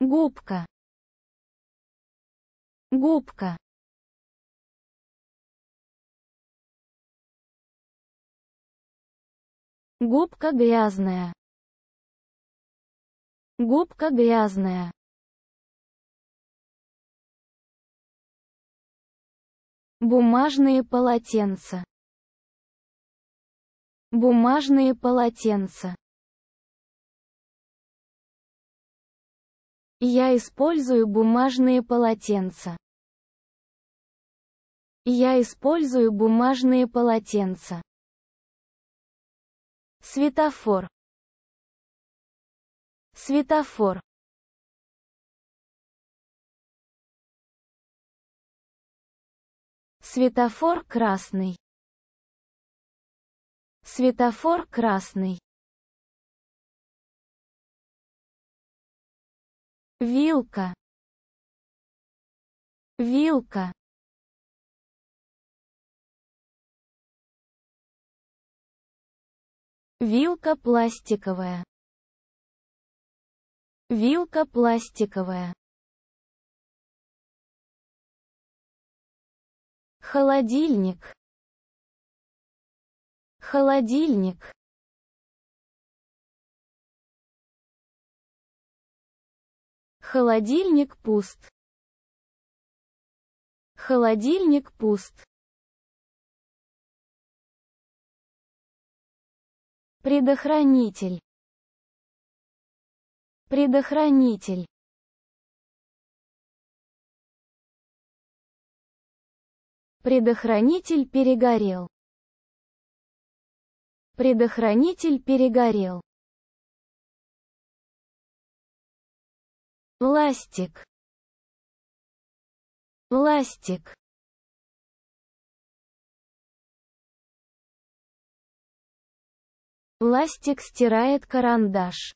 губка губка губка грязная губка грязная бумажные полотенца бумажные полотенца Я использую бумажные полотенца. Я использую бумажные полотенца. Светофор. Светофор. Светофор красный. Светофор красный. вилка вилка вилка пластиковая вилка пластиковая холодильник холодильник Холодильник пуст. Холодильник пуст. Предохранитель. Предохранитель. Предохранитель перегорел. Предохранитель перегорел. Пластик. Пластик. Пластик стирает карандаш.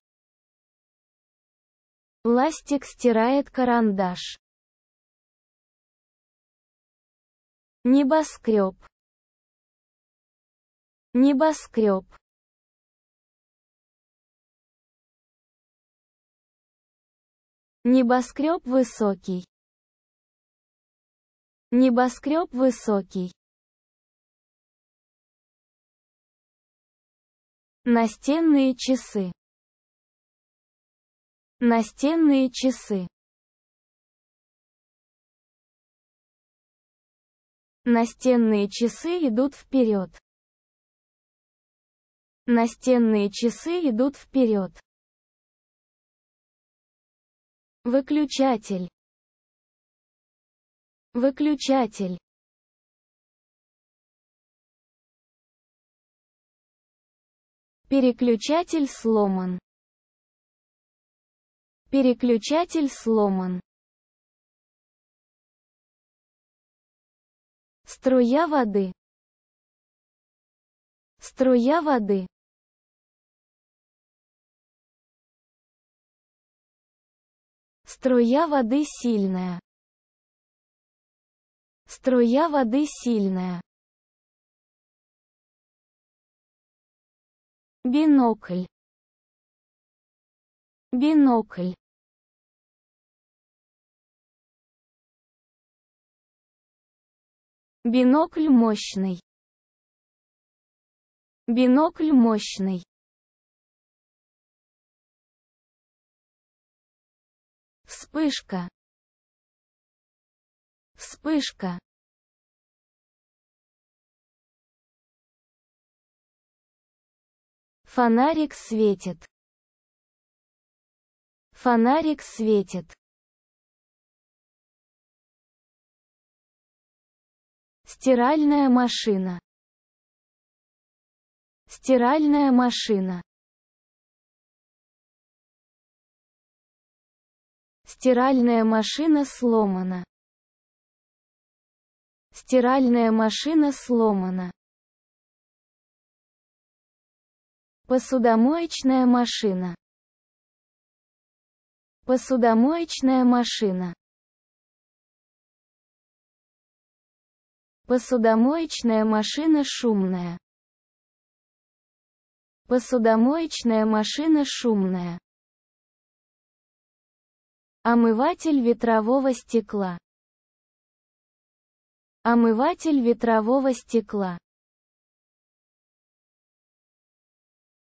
Пластик стирает карандаш. Небоскреб. Небоскреб. Небоскреб высокий. Небоскреб высокий. Настенные часы. Настенные часы. Настенные часы идут вперед. Настенные часы идут вперед. Выключатель. Выключатель. Переключатель сломан. Переключатель сломан. Струя воды. Струя воды. Струя воды сильная. Струя воды сильная. Бинокль. Бинокль. Бинокль мощный. Бинокль мощный. Вспышка. Вспышка. Фонарик светит. Фонарик светит. Стиральная машина. Стиральная машина. Стиральная машина сломана. Стиральная машина сломана. Посудомоечная машина. Посудомоечная машина. Посудомоечная машина шумная. Посудомоечная машина шумная. Омыватель ветрового стекла. Омыватель ветрового стекла.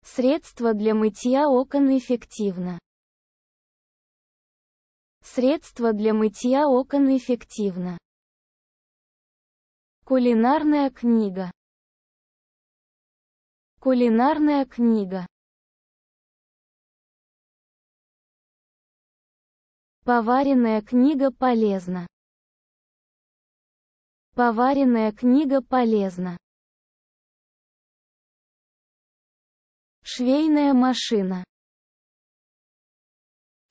Средство для мытья окон эффективно. Средство для мытья окон эффективно. Кулинарная книга. Кулинарная книга. Поваренная книга полезна. Поваренная книга полезна. Швейная машина.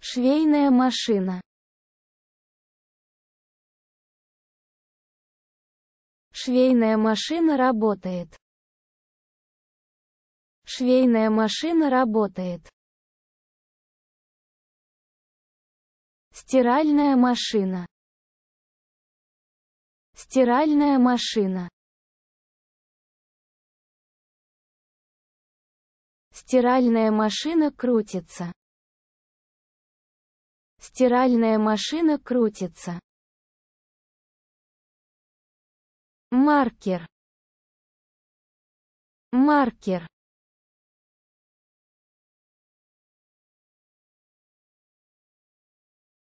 Швейная машина. Швейная машина работает. Швейная машина работает. Стиральная машина. Стиральная машина. Стиральная машина крутится. Стиральная машина крутится. Маркер. Маркер.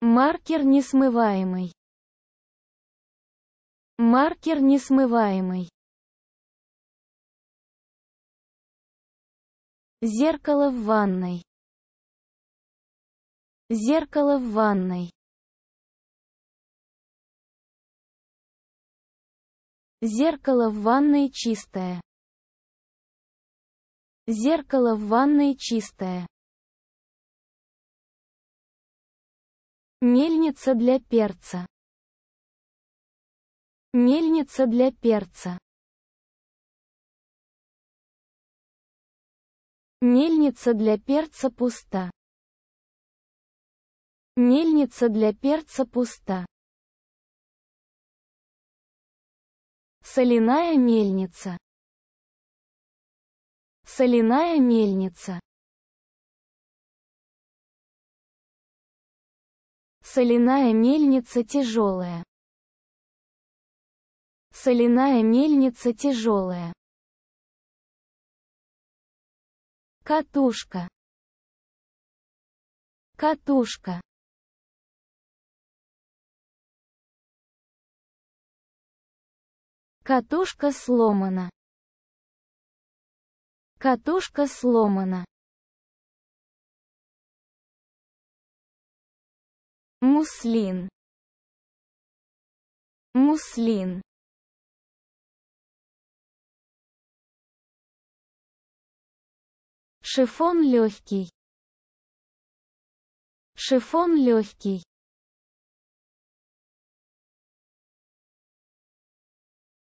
Маркер несмываемый. Маркер несмываемый. Зеркало в ванной. Зеркало в ванной. Зеркало в ванной чистое. Зеркало в ванной чистое. Мельница для перца. Мельница для перца. Мельница для перца пуста. Мельница для перца пуста. Соляная мельница. Соляная мельница. Соляная мельница тяжелая. Соляная мельница тяжелая. Катушка. Катушка. Катушка сломана. Катушка сломана. муслин муслин шифон легкий шифон легкий